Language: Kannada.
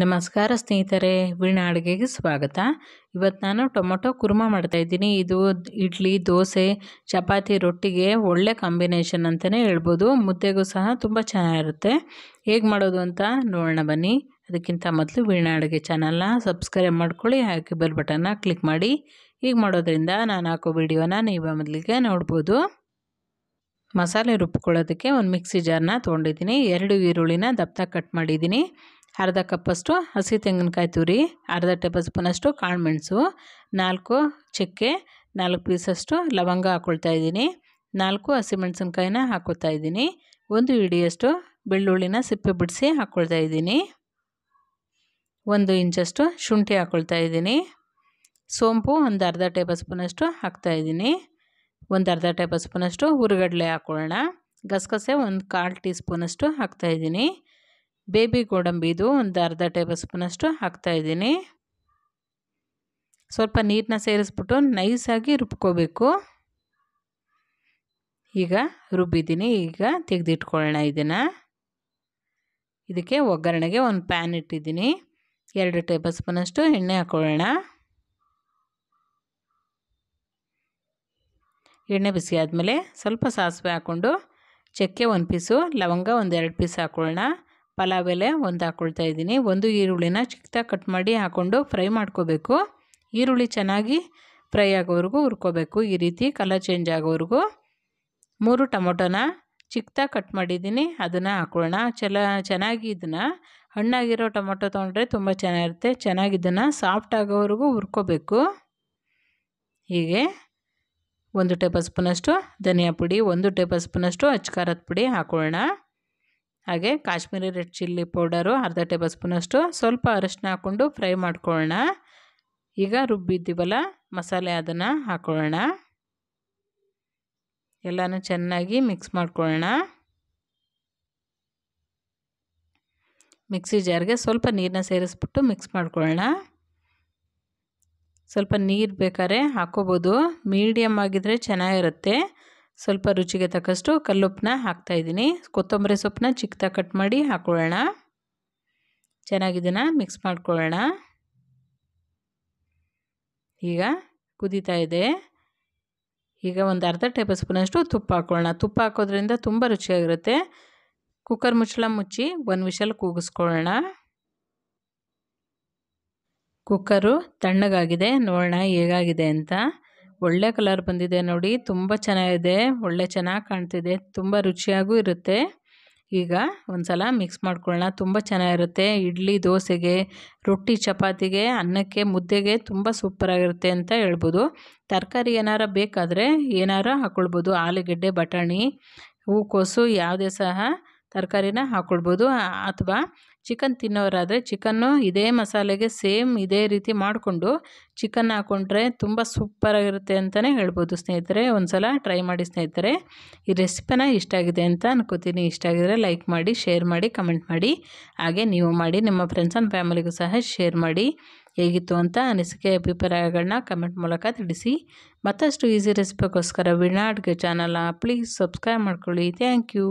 ನಮಸ್ಕಾರ ಸ್ನೇಹಿತರೆ ವೀಣಾ ಅಡುಗೆಗೆ ಸ್ವಾಗತ ಇವತ್ತು ನಾನು ಟೊಮೊಟೊ ಕುರ್ಮ ಮಾಡ್ತಾಯಿದ್ದೀನಿ ಇದು ಇಡ್ಲಿ ದೋಸೆ ಚಪಾತಿ ರೊಟ್ಟಿಗೆ ಒಳ್ಳೆ ಕಾಂಬಿನೇಷನ್ ಅಂತಲೇ ಹೇಳ್ಬೋದು ಮುದ್ದೆಗೂ ಸಹ ತುಂಬ ಚೆನ್ನಾಗಿರುತ್ತೆ ಹೇಗೆ ಮಾಡೋದು ಅಂತ ನೋಡೋಣ ಬನ್ನಿ ಅದಕ್ಕಿಂತ ಮೊದಲು ವೀಣಾ ಅಡುಗೆ ಚಾನಲ್ನ ಸಬ್ಸ್ಕ್ರೈಬ್ ಮಾಡ್ಕೊಳ್ಳಿ ಹಾಕಿ ಬೆಲ್ ಬಟನ್ನ ಕ್ಲಿಕ್ ಮಾಡಿ ಹೀಗೆ ಮಾಡೋದ್ರಿಂದ ನಾನು ಹಾಕೋ ವಿಡಿಯೋನ ನೀವು ಮೊದಲಿಗೆ ನೋಡ್ಬೋದು ಮಸಾಲೆ ರುಬ್ಕೊಳ್ಳೋದಕ್ಕೆ ಒಂದು ಮಿಕ್ಸಿ ಜಾರ್ನ ತೊಗೊಂಡಿದ್ದೀನಿ ಎರಡು ಈರುಳ್ಳಿನ ದಪ್ಪ ಕಟ್ ಮಾಡಿದ್ದೀನಿ ಅರ್ಧ ಕಪ್ಪಷ್ಟು ಹಸಿ ತೆಂಗಿನಕಾಯಿ ತುರಿ ಅರ್ಧ ಟೇಬಲ್ ಸ್ಪೂನಷ್ಟು ಮೆಣಸು ನಾಲ್ಕು ಚಕ್ಕೆ ನಾಲ್ಕು ಪೀಸಷ್ಟು ಲವಂಗ ಹಾಕ್ಕೊಳ್ತಾ ಇದ್ದೀನಿ ನಾಲ್ಕು ಹಸಿಮೆಣಸಿನ್ಕಾಯಿನ ಹಾಕೋತಾ ಇದ್ದೀನಿ ಒಂದು ಇಡಿಯಷ್ಟು ಬೆಳ್ಳುಳ್ಳಿನ ಸಿಪ್ಪೆ ಬಿಡಿಸಿ ಹಾಕ್ಕೊಳ್ತಾ ಇದ್ದೀನಿ ಒಂದು ಇಂಚಷ್ಟು ಶುಂಠಿ ಹಾಕ್ಕೊಳ್ತಾ ಇದ್ದೀನಿ ಸೋಂಪು ಒಂದು ಅರ್ಧ ಟೇಬಲ್ ಸ್ಪೂನಷ್ಟು ಇದ್ದೀನಿ ಒಂದು ಅರ್ಧ ಟೇಬಲ್ ಸ್ಪೂನಷ್ಟು ಹುರುಗಡಲೆ ಹಾಕ್ಕೊಳ್ಳೋಣ ಗಸಗಸೆ ಒಂದು ಕಾಲು ಟೀ ಸ್ಪೂನಷ್ಟು ಹಾಕ್ತಾಯಿದ್ದೀನಿ ಬೇಬಿ ಗೋಡಂಬಿದು ಒಂದು ಅರ್ಧ ಟೇಬಲ್ ಸ್ಪೂನಷ್ಟು ಹಾಕ್ತಾಯಿದ್ದೀನಿ ಸ್ವಲ್ಪ ನೀರನ್ನ ಸೇರಿಸ್ಬಿಟ್ಟು ನೈಸಾಗಿ ರುಬ್ಕೋಬೇಕು ಈಗ ರುಬ್ಬಿದ್ದೀನಿ ಈಗ ತೆಗೆದಿಟ್ಕೊಳ್ಳೋಣ ಇದನ್ನು ಇದಕ್ಕೆ ಒಗ್ಗರಣೆಗೆ ಒಂದು ಪ್ಯಾನ್ ಇಟ್ಟಿದ್ದೀನಿ ಎರಡು ಟೇಬಲ್ ಸ್ಪೂನಷ್ಟು ಎಣ್ಣೆ ಹಾಕ್ಕೊಳ್ಳೋಣ ಎಣ್ಣೆ ಬಿಸಿ ಆದಮೇಲೆ ಸ್ವಲ್ಪ ಸಾಸಿವೆ ಹಾಕ್ಕೊಂಡು ಚಕ್ಕೆ ಒಂದು ಪೀಸು ಲವಂಗ ಒಂದೆರಡು ಪೀಸ್ ಹಾಕ್ಕೊಳ್ಳೋಣ ಪಲಾವ್ ಎಲೆ ಒಂದು ಹಾಕ್ಕೊಳ್ತಾ ಇದ್ದೀನಿ ಒಂದು ಈರುಳ್ಳಿನ ಚಿಕ್ಕದಾಗಿ ಕಟ್ ಮಾಡಿ ಹಾಕ್ಕೊಂಡು ಫ್ರೈ ಮಾಡ್ಕೋಬೇಕು ಈರುಳ್ಳಿ ಚೆನ್ನಾಗಿ ಫ್ರೈ ಆಗೋವರೆಗೂ ಹುರ್ಕೋಬೇಕು ಈ ರೀತಿ ಕಲರ್ ಚೇಂಜ್ ಆಗೋವರೆಗೂ ಮೂರು ಟೊಮೊಟೊನ ಚಿಕ್ಕದಾಗಿ ಕಟ್ ಮಾಡಿದ್ದೀನಿ ಅದನ್ನು ಹಾಕೊಳ್ಳೋಣ ಚೆಲ ಚೆನ್ನಾಗಿ ಇದನ್ನು ಹಣ್ಣಾಗಿರೋ ಟೊಮೊಟೊ ತೊಗೊಂಡ್ರೆ ತುಂಬ ಚೆನ್ನಾಗಿರುತ್ತೆ ಚೆನ್ನಾಗಿದ್ದನ್ನು ಸಾಫ್ಟಾಗೋವರೆಗೂ ಸಾಫ್ಟ್ ಆಗೋವರೆಗೂ ಹುರ್ಕೋಬೇಕು ಹೀಗೆ ಒಂದು ಟೇಬಲ್ ಸ್ಪೂನಷ್ಟು ಧನಿಯಾ ಪುಡಿ ಒಂದು ಟೇಬಲ್ ಸ್ಪೂನಷ್ಟು ಅಚ್ಚಕಾರದ ಪುಡಿ ಹಾಕೊಳ್ಳೋಣ ಹಾಗೆ ಕಾಶ್ಮೀರಿ ರೆಡ್ ಚಿಲ್ಲಿ ಪೌಡರು ಅರ್ಧ ಟೇಬಲ್ ಸ್ಪೂನಷ್ಟು ಸ್ವಲ್ಪ ಅರಶಿನ ಹಾಕ್ಕೊಂಡು ಫ್ರೈ ಮಾಡ್ಕೊಳ್ಳೋಣ ಈಗ ರುಬ್ಬಿದ್ದೀವಲ್ಲ ಮಸಾಲೆ ಅದನ್ನು ಹಾಕ್ಕೊಳ್ಳೋಣ ಎಲ್ಲನೂ ಚೆನ್ನಾಗಿ ಮಿಕ್ಸ್ ಮಾಡ್ಕೊಳ್ಳೋಣ ಮಿಕ್ಸಿ ಜಾರ್ಗೆ ಸ್ವಲ್ಪ ನೀರನ್ನ ಸೇರಿಸ್ಬಿಟ್ಟು ಮಿಕ್ಸ್ ಮಾಡ್ಕೊಳ್ಳೋಣ ಸ್ವಲ್ಪ ನೀರು ಬೇಕಾದ್ರೆ ಹಾಕ್ಕೋಬೋದು ಮೀಡಿಯಮ್ ಆಗಿದ್ದರೆ ಚೆನ್ನಾಗಿರುತ್ತೆ ಸ್ವಲ್ಪ ರುಚಿಗೆ ತಕ್ಕಷ್ಟು ಕಲ್ಲುಪ್ಪನ್ನ ಹಾಕ್ತಾಯಿದ್ದೀನಿ ಕೊತ್ತಂಬರಿ ಸೊಪ್ಪನ್ನ ಚಿಕ್ಕದ ಕಟ್ ಮಾಡಿ ಹಾಕ್ಕೊಳ್ಳೋಣ ಚೆನ್ನಾಗಿದ್ದನ್ನು ಮಿಕ್ಸ್ ಮಾಡ್ಕೊಳ್ಳೋಣ ಈಗ ಕುದೀತಾ ಇದೆ ಈಗ ಒಂದು ಅರ್ಧ ಟೇಬಲ್ ಸ್ಪೂನಷ್ಟು ತುಪ್ಪ ಹಾಕ್ಕೊಳ್ಳೋಣ ತುಪ್ಪ ಹಾಕೋದ್ರಿಂದ ತುಂಬ ರುಚಿಯಾಗಿರುತ್ತೆ ಕುಕ್ಕರ್ ಮುಚ್ಚಳ ಮುಚ್ಚಿ ಒಂದು ವಿಷಲ್ ಕೂಗಿಸ್ಕೊಳ್ಳೋಣ ಕುಕ್ಕರು ತಣ್ಣಗಾಗಿದೆ ನೋಡೋಣ ಹೇಗಾಗಿದೆ ಅಂತ ಒಳ್ಳೆ ಕಲರ್ ಬಂದಿದೆ ನೋಡಿ ತುಂಬ ಚೆನ್ನಾಗಿದೆ ಒಳ್ಳೆ ಚೆನ್ನಾಗಿ ಕಾಣ್ತಿದೆ ತುಂಬ ರುಚಿಯಾಗೂ ಇರುತ್ತೆ ಈಗ ಸಲ ಮಿಕ್ಸ್ ಮಾಡ್ಕೊಳ್ಳೋಣ ತುಂಬ ಚೆನ್ನಾಗಿರುತ್ತೆ ಇಡ್ಲಿ ದೋಸೆಗೆ ರೊಟ್ಟಿ ಚಪಾತಿಗೆ ಅನ್ನಕ್ಕೆ ಮುದ್ದೆಗೆ ತುಂಬ ಸೂಪರಾಗಿರುತ್ತೆ ಅಂತ ಹೇಳ್ಬೋದು ತರಕಾರಿ ಏನಾರು ಬೇಕಾದರೆ ಏನಾರು ಹಾಕ್ಕೊಳ್ಬೋದು ಆಲೂಗೆಡ್ಡೆ ಬಟಾಣಿ ಹೂಕೋಸು ಯಾವುದೇ ಸಹ ತರಕಾರಿನ ಹಾಕ್ಕೊಳ್ಬೋದು ಅಥವಾ ಚಿಕನ್ ತಿನ್ನೋರಾದರೆ ಚಿಕನ್ನು ಇದೇ ಮಸಾಲೆಗೆ ಸೇಮ್ ಇದೇ ರೀತಿ ಮಾಡಿಕೊಂಡು ಚಿಕನ್ ಹಾಕ್ಕೊಂಡ್ರೆ ತುಂಬ ಸೂಪರಾಗಿರುತ್ತೆ ಅಂತಲೇ ಹೇಳ್ಬೋದು ಸ್ನೇಹಿತರೆ ಒಂದು ಸಲ ಟ್ರೈ ಮಾಡಿ ಸ್ನೇಹಿತರೆ ಈ ರೆಸಿಪಿನ ಇಷ್ಟ ಆಗಿದೆ ಅಂತ ಅನ್ಕೋತೀನಿ ಇಷ್ಟ ಆಗಿದ್ರೆ ಲೈಕ್ ಮಾಡಿ ಶೇರ್ ಮಾಡಿ ಕಮೆಂಟ್ ಮಾಡಿ ಹಾಗೆ ನೀವು ಮಾಡಿ ನಿಮ್ಮ ಫ್ರೆಂಡ್ಸ್ ಆ್ಯಂಡ್ ಫ್ಯಾಮಿಲಿಗೂ ಸಹ ಶೇರ್ ಮಾಡಿ ಹೇಗಿತ್ತು ಅಂತ ಅನಿಸಿಕೆ ಅಭಿಪ್ರಾಯಗಳನ್ನ ಕಮೆಂಟ್ ಮೂಲಕ ತಿಳಿಸಿ ಮತ್ತಷ್ಟು ಈಸಿ ರೆಸಿಪಿಗೋಸ್ಕರ ವಿನಾಡ್ಗೆ ಚಾನಲ್ನ ಪ್ಲೀಸ್ ಸಬ್ಸ್ಕ್ರೈಬ್ ಮಾಡ್ಕೊಳ್ಳಿ ಥ್ಯಾಂಕ್ ಯು